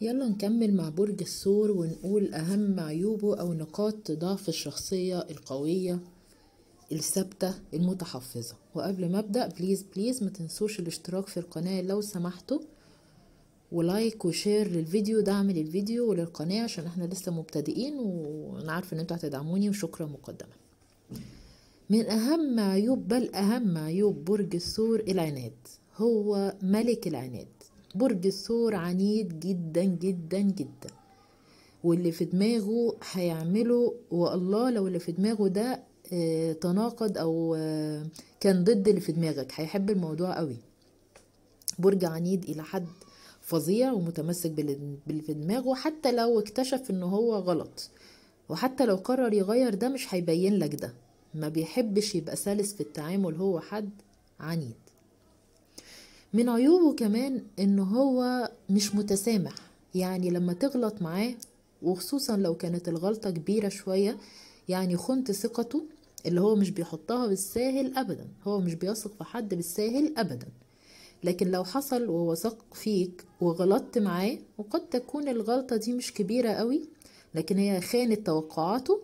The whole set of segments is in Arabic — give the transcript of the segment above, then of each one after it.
يلا نكمل مع برج الثور ونقول أهم عيوبه أو نقاط ضعف الشخصية القوية الثابتة المتحفظة وقبل ما أبدأ بليز بليز ما تنسوش الاشتراك في القناة لو سمحتوا ولايك وشير للفيديو دعم للفيديو وللقناة عشان احنا لسه مبتدئين وأنا عارفة إن انتوا هتدعموني وشكرا مقدما من أهم عيوب بل أهم عيوب برج الثور العناد هو ملك العناد برج الثور عنيد جدا جدا جدا واللي في دماغه هيعمله والله لو اللي في دماغه ده آه، تناقض او آه، كان ضد اللي في دماغك هيحب الموضوع قوي برج عنيد الى حد فظيع ومتمسك باللي في دماغه حتى لو اكتشف ان هو غلط وحتى لو قرر يغير ده مش هيبين لك ده ما بيحبش يبقى سلس في التعامل هو حد عنيد من عيوبه كمان ان هو مش متسامح يعني لما تغلط معاه وخصوصا لو كانت الغلطة كبيرة شوية يعني خنت ثقته اللي هو مش بيحطها بالساهل ابدا هو مش بيثق في حد بالساهل ابدا لكن لو حصل وهو ثق فيك وغلطت معاه وقد تكون الغلطة دي مش كبيرة قوي لكن هي خانت توقعاته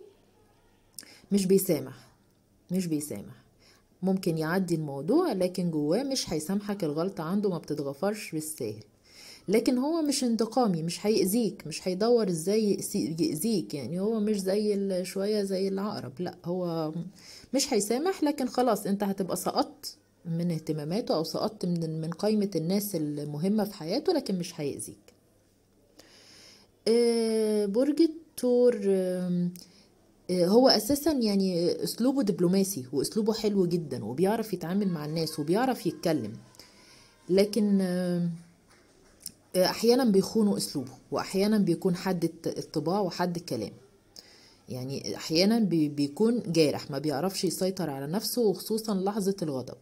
مش بيسامح مش بيسامح ممكن يعدي الموضوع لكن جواه مش هيسامحك الغلطة عنده ما بتتغفرش بالساهل لكن هو مش انتقامي مش هيأذيك مش هيدور ازاي يأذيك يعني هو مش زي شوية زي العقرب لا هو مش هيسامح لكن خلاص انت هتبقى سقطت من اهتماماته او سقطت من من قائمة الناس المهمة في حياته لكن مش هيأذيك آه، برج التور هو اساسا يعني اسلوبه دبلوماسي واسلوبه حلو جدا وبيعرف يتعامل مع الناس وبيعرف يتكلم لكن آه، احيانا بيخونوا اسلوبه واحيانا بيكون حد الطباع وحد الكلام يعني احيانا بيكون جارح ما بيعرفش يسيطر على نفسه وخصوصا لحظه الغضب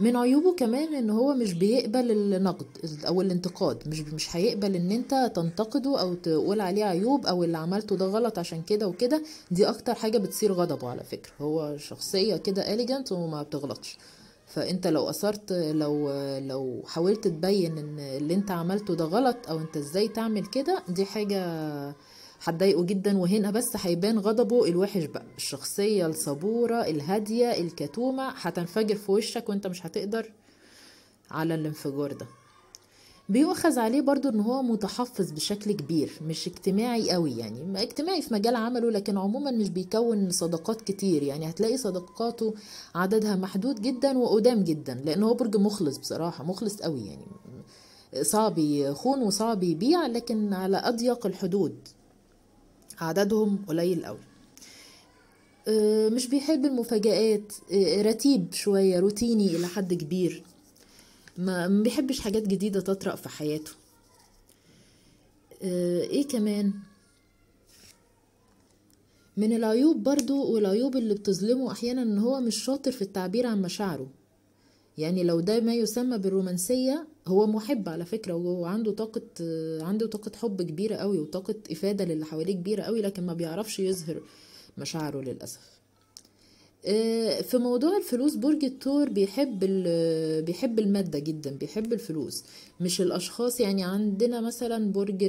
من عيوبه كمان ان هو مش بيقبل النقد او الانتقاد مش مش هيقبل ان انت تنتقده او تقول عليه عيوب او اللي عملته ده غلط عشان كده وكده دي اكتر حاجه بتصير غضبه على فكره هو شخصيه كده اليجنت وما بتغلطش فانت لو اثرت لو لو حاولت تبين ان اللي انت عملته ده غلط او انت ازاي تعمل كده دي حاجه هتضايقه جدا وهنا بس هيبان غضبه الوحش بقى الشخصية الصبورة الهادية الكتومة هتنفجر في وشك وانت مش هتقدر على الانفجار ده بيؤخذ عليه برضو ان هو متحفظ بشكل كبير مش اجتماعي قوي يعني اجتماعي في مجال عمله لكن عموما مش بيكون صداقات كتير يعني هتلاقي صداقاته عددها محدود جدا وقدام جدا لان هو برج مخلص بصراحة مخلص قوي يعني صعب يخون وصعب يبيع لكن على اضيق الحدود عددهم قليل قوي آه، مش بيحب المفاجآت آه، رتيب شوية روتيني إلى حد كبير ما بيحبش حاجات جديدة تطرأ في حياته آه، ايه كمان من العيوب برضو والعيوب اللي بتظلمه أحيانا إن هو مش شاطر في التعبير عن مشاعره يعني لو ده ما يسمى بالرومانسية هو محب على فكرة وعنده طاقة عنده طاقة حب كبيرة قوي وطاقة إفادة للي حواليه كبيرة قوي لكن ما بيعرفش يظهر مشاعره للأسف آه، في موضوع الفلوس برج الثور بيحب بيحب المادة جدا بيحب الفلوس مش الأشخاص يعني عندنا مثلا برج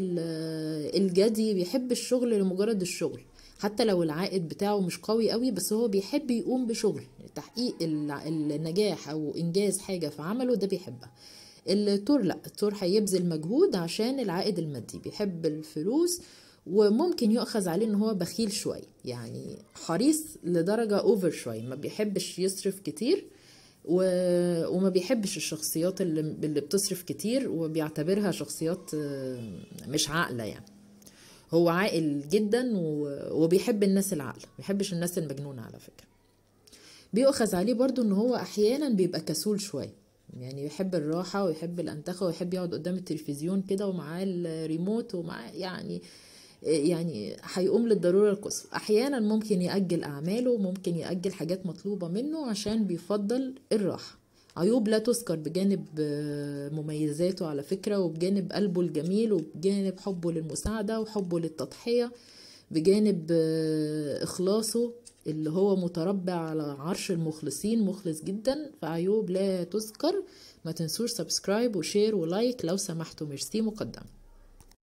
الجدي بيحب الشغل لمجرد الشغل حتى لو العائد بتاعه مش قوي قوي بس هو بيحب يقوم بشغل تحقيق النجاح او انجاز حاجه في عمله ده بيحبها التور لا التور هيبذل مجهود عشان العائد المادي بيحب الفلوس وممكن يؤخذ عليه ان هو بخيل شويه يعني حريص لدرجه اوفر شويه ما بيحبش يصرف كتير و... وما بيحبش الشخصيات اللي... اللي بتصرف كتير وبيعتبرها شخصيات آه، مش عاقله يعني هو عاقل جدا وبيحب الناس العاقله ما بيحبش الناس المجنونه على فكره بيؤخذ عليه برضو ان هو احيانا بيبقى كسول شويه يعني يحب الراحه ويحب الانتخه ويحب يقعد قدام التلفزيون كده ومعاه الريموت ومعاه يعني يعني هيقوم للضروره القصوى احيانا ممكن ياجل اعماله ممكن ياجل حاجات مطلوبه منه عشان بيفضل الراحه عيوب لا تذكر بجانب آه، مميزاته على فكرة وبجانب قلبه الجميل وبجانب حبه للمساعدة وحبه للتضحية بجانب آه، إخلاصه اللي هو متربع على عرش المخلصين مخلص جدا فعيوب لا تذكر ما تنسوش سبسكرايب وشير ولايك لو سمحتوا ميرسي مقدما